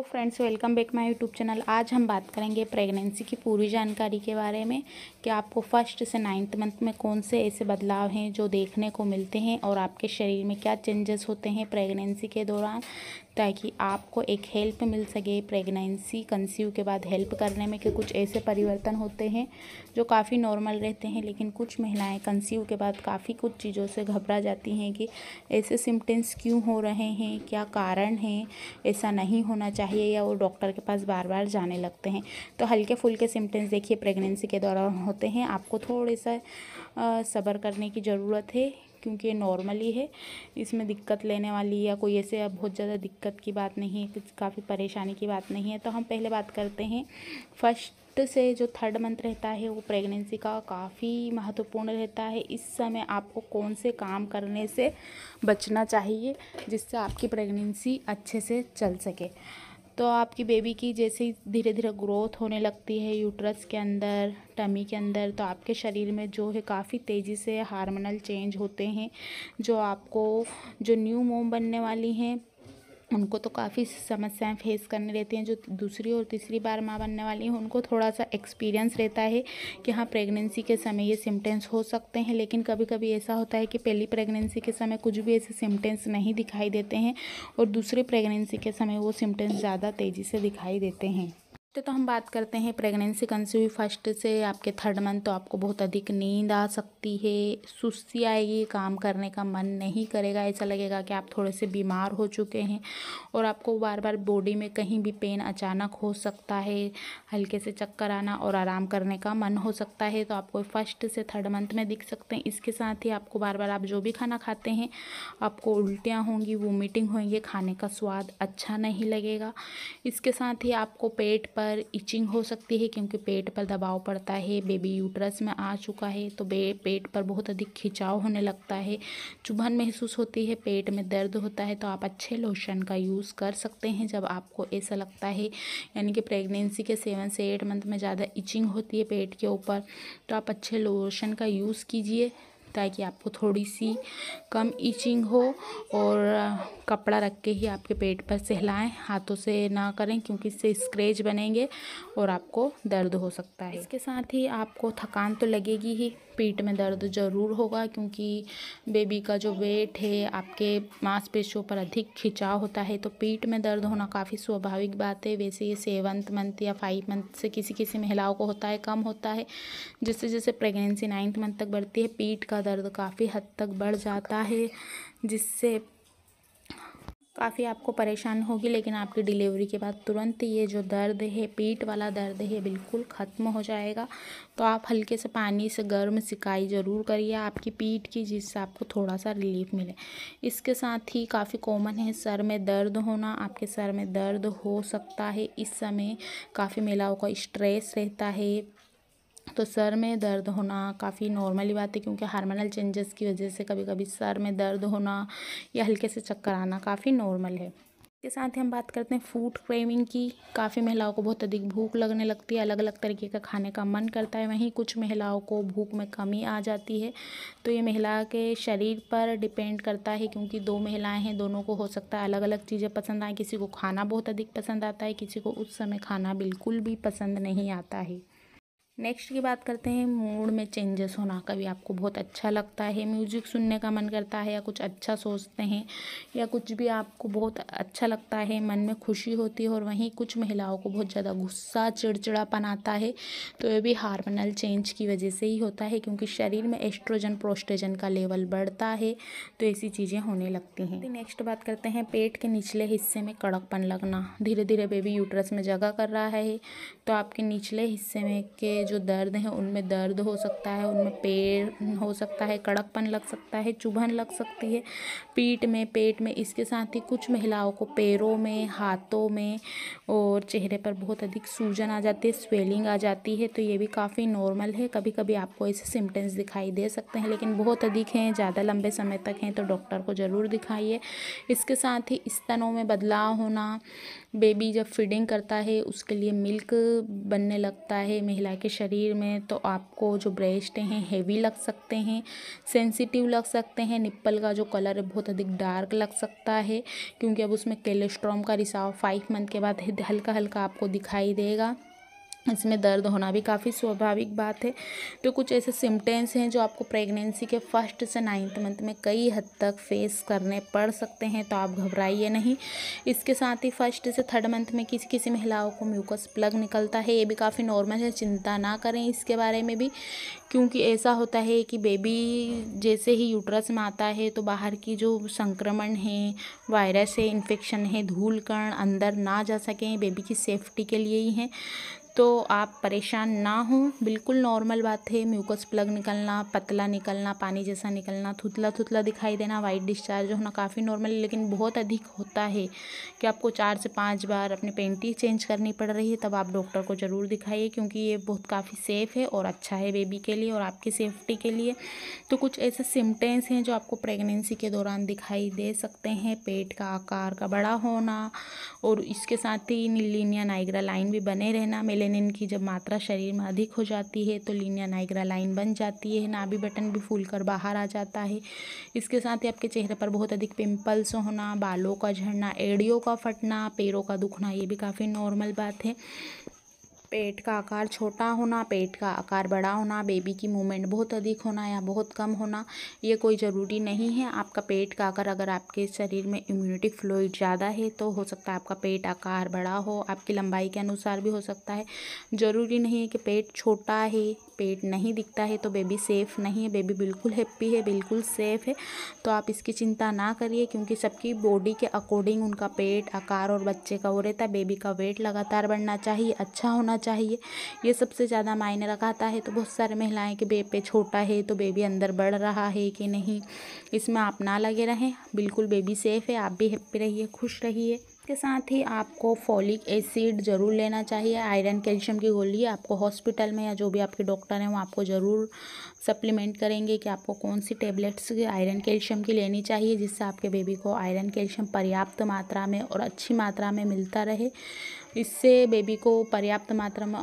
तो friends welcome back my YouTube channel आज हम बात करेंगे प्रेगनेंसी की पूरी जानकारी के बारे में कि आपको फर्स्ट से नाइन्थ मंथ में कौन से ऐसे बदलाव हैं जो देखने को मिलते हैं और आपके शरीर में क्या चेंजेस होते हैं प्रेगनेंसी के दौरान ताकि आपको एक हेल्प मिल सके प्रेगनेंसी कंसीव के बाद हेल्प करने में कि कुछ ऐसे परिवर्तन होते हैं जो काफ़ी नॉर्मल रहते हैं लेकिन कुछ महिलाएं कंसीव के बाद काफ़ी कुछ चीज़ों से घबरा जाती हैं कि ऐसे सिम्टम्स क्यों हो रहे हैं क्या कारण है ऐसा नहीं होना चाहिए या वो डॉक्टर के पास बार बार जाने लगते हैं तो हल्के फुल्के सिम्टम्स देखिए प्रेगनेंसी के दौरान होते हैं आपको थोड़ा सा सब्र करने की ज़रूरत है क्योंकि ये नॉर्मली है इसमें दिक्कत लेने वाली या कोई ऐसे बहुत ज़्यादा दिक्कत की बात नहीं है कुछ काफ़ी परेशानी की बात नहीं है तो हम पहले बात करते हैं फर्स्ट से जो थर्ड मंथ रहता है वो प्रेगनेंसी का काफ़ी महत्वपूर्ण रहता है इस समय आपको कौन से काम करने से बचना चाहिए जिससे आपकी प्रेगनेंसी अच्छे से चल सके तो आपकी बेबी की जैसे ही धीरे धीरे ग्रोथ होने लगती है यूट्रस के अंदर टमी के अंदर तो आपके शरीर में जो है काफ़ी तेज़ी से हार्मोनल चेंज होते हैं जो आपको जो न्यू मोम बनने वाली हैं उनको तो काफ़ी समस्याएं फेस करने रहती हैं जो दूसरी और तीसरी बार माँ बनने वाली हैं उनको थोड़ा सा एक्सपीरियंस रहता है कि हाँ प्रेगनेंसी के समय ये सिम्टम्स हो सकते हैं लेकिन कभी कभी ऐसा होता है कि पहली प्रेगनेंसी के समय कुछ भी ऐसे सिम्टम्स नहीं दिखाई देते हैं और दूसरी प्रेगनेंसी के समय वो सिम्टम्स ज़्यादा तेज़ी से दिखाई देते हैं तो, तो हम बात करते हैं प्रेगनेंसी कंसीव फर्स्ट से आपके थर्ड मंथ तो आपको बहुत अधिक नींद आ सकती है सुस्ती आएगी काम करने का मन नहीं करेगा ऐसा लगेगा कि आप थोड़े से बीमार हो चुके हैं और आपको बार बार बॉडी में कहीं भी पेन अचानक हो सकता है हल्के से चक्कर आना और आराम करने का मन हो सकता है तो आपको फर्स्ट से थर्ड मंथ में दिख सकते हैं इसके साथ ही आपको बार बार आप जो भी खाना खाते हैं आपको उल्टियाँ होंगी वोमिटिंग होंगी खाने का स्वाद अच्छा नहीं लगेगा इसके साथ ही आपको पेट पर इचिंग हो सकती है क्योंकि पेट पर दबाव पड़ता है बेबी यूट्रस में आ चुका है तो बे पेट पर बहुत अधिक खिंचाव होने लगता है चुभन महसूस होती है पेट में दर्द होता है तो आप अच्छे लोशन का यूज़ कर सकते हैं जब आपको ऐसा लगता है यानी कि प्रेगनेंसी के सेवन से एट मंथ में ज़्यादा इचिंग होती है पेट के ऊपर तो आप अच्छे लोशन का यूज़ कीजिए ताकि आपको थोड़ी सी कम इचिंग हो और कपड़ा रख के ही आपके पेट पर सहलाएं हाथों से ना करें क्योंकि इससे स्क्रेच बनेंगे और आपको दर्द हो सकता है इसके साथ ही आपको थकान तो लगेगी ही पेट में दर्द ज़रूर होगा क्योंकि बेबी का जो वेट है आपके मांसपेशियों पर अधिक खिंचाव होता है तो पेट में दर्द होना काफ़ी स्वाभाविक बात है वैसे ये सेवन्थ मंथ या फाइव मंथ से किसी किसी महिलाओं को होता है कम होता है जैसे जैसे प्रेगनेंसी नाइन्थ मंथ तक बढ़ती है पीठ का दर्द काफ़ी हद तक बढ़ जाता है जिससे काफ़ी आपको परेशान होगी लेकिन आपकी डिलीवरी के बाद तुरंत ये जो दर्द है पेट वाला दर्द है बिल्कुल ख़त्म हो जाएगा तो आप हल्के से पानी से गर्म सिकाई ज़रूर करिए आपकी पीठ की जिससे आपको थोड़ा सा रिलीफ मिले इसके साथ ही काफ़ी कॉमन है सर में दर्द होना आपके सर में दर्द हो सकता है इस समय काफ़ी महिलाओं का स्ट्रेस रहता है तो सर में दर्द होना काफ़ी नॉर्मली बात है क्योंकि हार्मोनल चेंजेस की वजह से कभी कभी सर में दर्द होना या हल्के से चक्कर आना काफ़ी नॉर्मल है इसके साथ ही हम बात करते हैं फूड क्रेविंग की काफ़ी महिलाओं को बहुत अधिक भूख लगने लगती है अलग अलग तरीके का खाने का मन करता है वहीं कुछ महिलाओं को भूख में कमी आ जाती है तो ये महिला के शरीर पर डिपेंड करता है क्योंकि दो महिलाएं हैं दोनों को हो सकता है अलग अलग चीज़ें पसंद आएँ किसी को खाना बहुत अधिक पसंद आता है किसी को उस समय खाना बिल्कुल भी पसंद नहीं आता है नेक्स्ट की बात करते हैं मूड में चेंजेस होना कभी आपको बहुत अच्छा लगता है म्यूज़िक सुनने का मन करता है या कुछ अच्छा सोचते हैं या कुछ भी आपको बहुत अच्छा लगता है मन में खुशी होती है और वहीं कुछ महिलाओं को बहुत ज़्यादा गुस्सा चिड़चिड़ापन आता है तो ये भी हार्मोनल चेंज की वजह से ही होता है क्योंकि शरीर में एस्ट्रोजन प्रोस्टेजन का लेवल बढ़ता है तो ऐसी चीज़ें होने लगती हैं नेक्स्ट बात करते हैं पेट के निचले हिस्से में कड़कपन लगना धीरे धीरे बेबी यूट्रस में जगह कर रहा है तो आपके निचले हिस्से में के जो दर्द हैं उनमें दर्द हो सकता है उनमें पेड़ हो सकता है कड़कपन लग सकता है चुभन लग सकती है पीठ में पेट में इसके साथ ही कुछ महिलाओं को पैरों में हाथों में और चेहरे पर बहुत अधिक सूजन आ जाती है स्वेलिंग आ जाती है तो ये भी काफ़ी नॉर्मल है कभी कभी आपको ऐसे सिम्टम्स दिखाई दे सकते हैं लेकिन बहुत अधिक हैं ज़्यादा लंबे समय तक हैं तो डॉक्टर को ज़रूर दिखाइए इसके साथ ही स्तनों में बदलाव होना बेबी जब फीडिंग करता है उसके लिए मिल्क बनने लगता है महिला के शरीर में तो आपको जो ब्रेस्ट हैं हेवी लग सकते हैं सेंसिटिव लग सकते हैं निप्पल का जो कलर है बहुत अधिक डार्क लग सकता है क्योंकि अब उसमें कैलेस्ट्रॉम का रिसाव फाइव मंथ के बाद हल्का हल्का आपको दिखाई देगा इसमें दर्द होना भी काफ़ी स्वाभाविक बात है तो कुछ ऐसे सिम्टम्स हैं जो आपको प्रेगनेंसी के फर्स्ट से नाइन्थ मंथ में कई हद तक फेस करने पड़ सकते हैं तो आप घबराइए नहीं इसके साथ ही फर्स्ट से थर्ड मंथ में किसी किसी महिलाओं को म्यूकस प्लग निकलता है ये भी काफ़ी नॉर्मल है चिंता ना करें इसके बारे में भी क्योंकि ऐसा होता है कि बेबी जैसे ही यूट्रस में आता है तो बाहर की जो संक्रमण है वायरस है इन्फेक्शन है धूल कण अंदर ना जा सकें बेबी की सेफ्टी के लिए ही हैं तो आप परेशान ना हो बिल्कुल नॉर्मल बात है म्यूकस प्लग निकलना पतला निकलना पानी जैसा निकलना थुतला थुतला दिखाई देना वाइट डिस्चार्ज होना काफ़ी नॉर्मल है लेकिन बहुत अधिक होता है कि आपको चार से पाँच बार अपने पेंटी चेंज करनी पड़ रही है तब आप डॉक्टर को ज़रूर दिखाइए क्योंकि ये बहुत काफ़ी सेफ़ है और अच्छा है बेबी के लिए और आपकी सेफ्टी के लिए तो कुछ ऐसे सिम्टम्स हैं जो आपको प्रेगनेंसी के दौरान दिखाई दे सकते हैं पेट का आकार का बड़ा होना और इसके साथ ही नीलिनिया नाइग्रा लाइन भी बने रहना मेले मेलानिन की जब मात्रा शरीर में अधिक हो जाती है तो लीनिया नाइग्रा लाइन बन जाती है नाभि बटन भी फूल कर बाहर आ जाता है इसके साथ ही आपके चेहरे पर बहुत अधिक पिंपल्स होना बालों का झड़ना एड़ियों का फटना पैरों का दुखना ये भी काफ़ी नॉर्मल बात है पेट का आकार छोटा होना पेट का आकार बड़ा होना बेबी की मूवमेंट बहुत अधिक होना या बहुत कम होना ये कोई ज़रूरी नहीं है आपका पेट का आकार अगर आपके शरीर में इम्यूनिटी फ्लोइड ज़्यादा है तो हो सकता है आपका पेट आकार बड़ा हो आपकी लंबाई के अनुसार भी हो सकता है ज़रूरी नहीं है कि पेट छोटा है पेट नहीं दिखता है तो बेबी सेफ़ नहीं है बेबी बिल्कुल हैप्पी है बिल्कुल सेफ़ है तो आप इसकी चिंता ना करिए क्योंकि सबकी बॉडी के अकॉर्डिंग उनका पेट आकार और बच्चे का वो रहता है बेबी का वेट लगातार बढ़ना चाहिए अच्छा होना चाहिए ये सबसे ज़्यादा मायने रखाता है तो बहुत सारे महिलाएं कि बेबी छोटा है तो बेबी अंदर बढ़ रहा है कि नहीं इसमें आप ना लगे रहें बिल्कुल बेबी सेफ़ है आप भी हैप्पी रहिए खुश रहिए इसके साथ ही आपको फॉलिक एसिड ज़रूर लेना चाहिए आयरन कैल्शियम की गोली आपको हॉस्पिटल में या जो भी आपके डॉक्टर हैं वो आपको ज़रूर सप्लीमेंट करेंगे कि आपको कौन सी टेबलेट्स आयरन कैल्शियम की लेनी चाहिए जिससे आपके बेबी को आयरन कैल्शियम पर्याप्त मात्रा में और अच्छी मात्रा में मिलता रहे इससे बेबी को पर्याप्त मात्रा में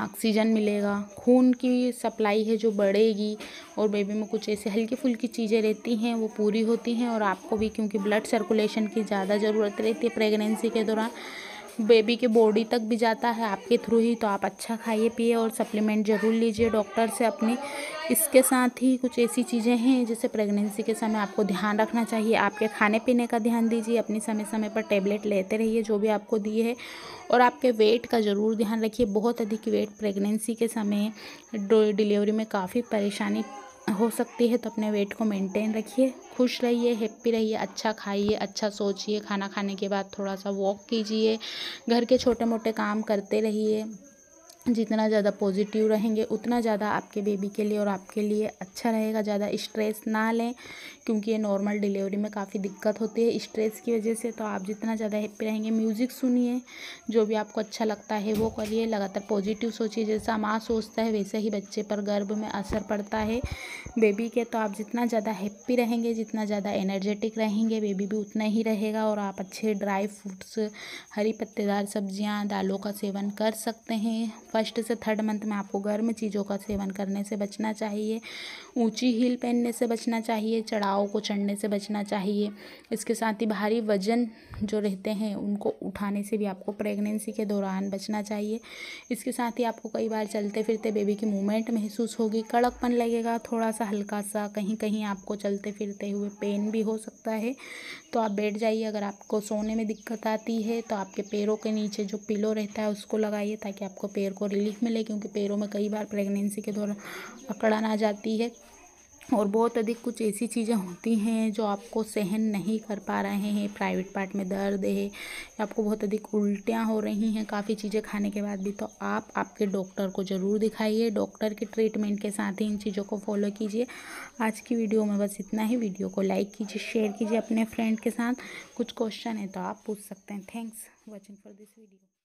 ऑक्सीजन मिलेगा खून की सप्लाई है जो बढ़ेगी और बेबी में कुछ ऐसे हल्की फुल्की चीज़ें रहती हैं वो पूरी होती हैं और आपको भी क्योंकि ब्लड सर्कुलेशन की ज़्यादा ज़रूरत रहती है प्रेगनेंसी के दौरान बेबी के बॉडी तक भी जाता है आपके थ्रू ही तो आप अच्छा खाइए पिए और सप्लीमेंट ज़रूर लीजिए डॉक्टर से अपनी इसके साथ ही कुछ ऐसी चीज़ें हैं जैसे प्रेगनेंसी के समय आपको ध्यान रखना चाहिए आपके खाने पीने का ध्यान दीजिए अपनी समय समय पर टेबलेट लेते रहिए जो भी आपको दिए है और आपके वेट का ज़रूर ध्यान रखिए बहुत अधिक वेट प्रेगनेंसी के समय डिलीवरी में काफ़ी परेशानी हो सकती है तो अपने वेट को मेंटेन रखिए खुश रहिए हैप्पी रहिए अच्छा खाइए अच्छा सोचिए खाना खाने के बाद थोड़ा सा वॉक कीजिए घर के छोटे मोटे काम करते रहिए जितना ज़्यादा पॉजिटिव रहेंगे उतना ज़्यादा आपके बेबी के लिए और आपके लिए अच्छा रहेगा ज़्यादा स्ट्रेस ना लें क्योंकि ये नॉर्मल डिलीवरी में काफ़ी दिक्कत होती है स्ट्रेस की वजह से तो आप जितना ज़्यादा हैप्पी रहेंगे म्यूज़िक सुनिए जो भी आपको अच्छा लगता है वो करिए लगातार पॉजिटिव सोचिए जैसा माँ सोचता है वैसे ही बच्चे पर गर्भ में असर पड़ता है बेबी के तो आप जितना ज़्यादा हैप्पी रहेंगे जितना ज़्यादा एनर्जेटिक रहेंगे बेबी भी उतना ही रहेगा और आप अच्छे ड्राई फ्रूट्स हरी पत्तेदार सब्जियाँ दालों का सेवन कर सकते हैं फर्स्ट से थर्ड मंथ में आपको गर्म चीज़ों का सेवन करने से बचना चाहिए ऊंची हील पहनने से बचना चाहिए चढ़ाव को चढ़ने से बचना चाहिए इसके साथ ही भारी वजन जो रहते हैं उनको उठाने से भी आपको प्रेगनेंसी के दौरान बचना चाहिए इसके साथ ही आपको कई बार चलते फिरते बेबी की मूवमेंट महसूस होगी कड़कपन लगेगा थोड़ा सा हल्का सा कहीं कहीं आपको चलते फिरते हुए पेन भी हो सकता है तो आप बैठ जाइए अगर आपको सोने में दिक्कत आती है तो आपके पैरों के नीचे जो पिलो रहता है उसको लगाइए ताकि आपको पैर को रिलीफ मिले क्योंकि पैरों में कई बार प्रेगनेंसी के दौरान अकड़न आ जाती है और बहुत अधिक कुछ ऐसी चीज़ें होती हैं जो आपको सहन नहीं कर पा रहे हैं प्राइवेट पार्ट में दर्द है आपको बहुत अधिक उल्टियाँ हो रही हैं काफ़ी चीज़ें खाने के बाद भी तो आप आपके डॉक्टर को ज़रूर दिखाइए डॉक्टर के ट्रीटमेंट के साथ ही इन चीज़ों को फॉलो कीजिए आज की वीडियो में बस इतना ही वीडियो को लाइक कीजिए शेयर कीजिए अपने फ्रेंड के साथ कुछ क्वेश्चन है तो आप पूछ सकते हैं thanks watching for this video